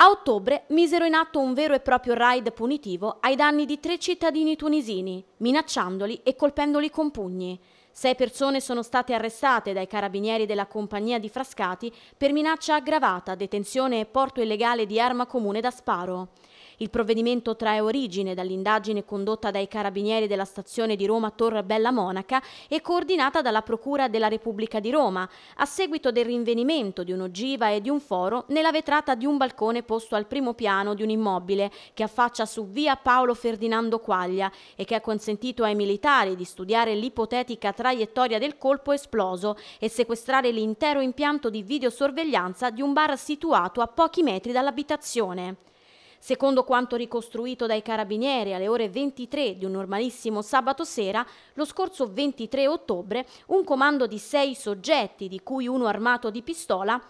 A ottobre misero in atto un vero e proprio raid punitivo ai danni di tre cittadini tunisini, minacciandoli e colpendoli con pugni. Sei persone sono state arrestate dai carabinieri della compagnia di Frascati per minaccia aggravata, detenzione e porto illegale di arma comune da sparo. Il provvedimento trae origine dall'indagine condotta dai carabinieri della stazione di Roma Torre Bella Monaca e coordinata dalla Procura della Repubblica di Roma, a seguito del rinvenimento di un'ogiva e di un foro nella vetrata di un balcone posto al primo piano di un immobile che affaccia su via Paolo Ferdinando Quaglia e che ha consentito ai militari di studiare l'ipotetica traiettoria del colpo esploso e sequestrare l'intero impianto di videosorveglianza di un bar situato a pochi metri dall'abitazione. Secondo quanto ricostruito dai carabinieri alle ore 23 di un normalissimo sabato sera, lo scorso 23 ottobre un comando di sei soggetti, di cui uno armato di pistola,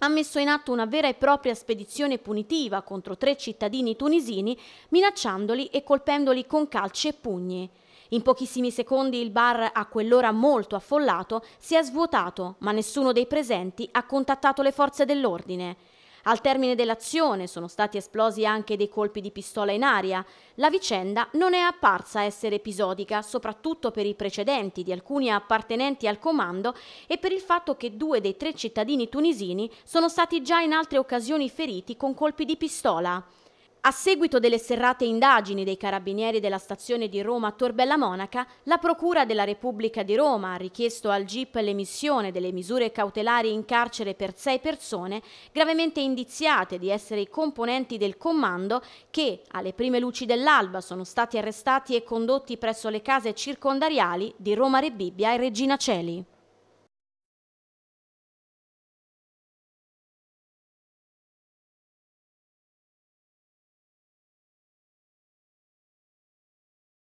ha messo in atto una vera e propria spedizione punitiva contro tre cittadini tunisini, minacciandoli e colpendoli con calci e pugni. In pochissimi secondi il bar, a quell'ora molto affollato, si è svuotato, ma nessuno dei presenti ha contattato le forze dell'ordine. Al termine dell'azione sono stati esplosi anche dei colpi di pistola in aria. La vicenda non è apparsa essere episodica, soprattutto per i precedenti di alcuni appartenenti al comando e per il fatto che due dei tre cittadini tunisini sono stati già in altre occasioni feriti con colpi di pistola. A seguito delle serrate indagini dei carabinieri della stazione di Roma a Tor Bella Monaca, la Procura della Repubblica di Roma ha richiesto al GIP l'emissione delle misure cautelari in carcere per sei persone gravemente indiziate di essere i componenti del comando che, alle prime luci dell'alba, sono stati arrestati e condotti presso le case circondariali di Roma Rebibbia e Regina Celi.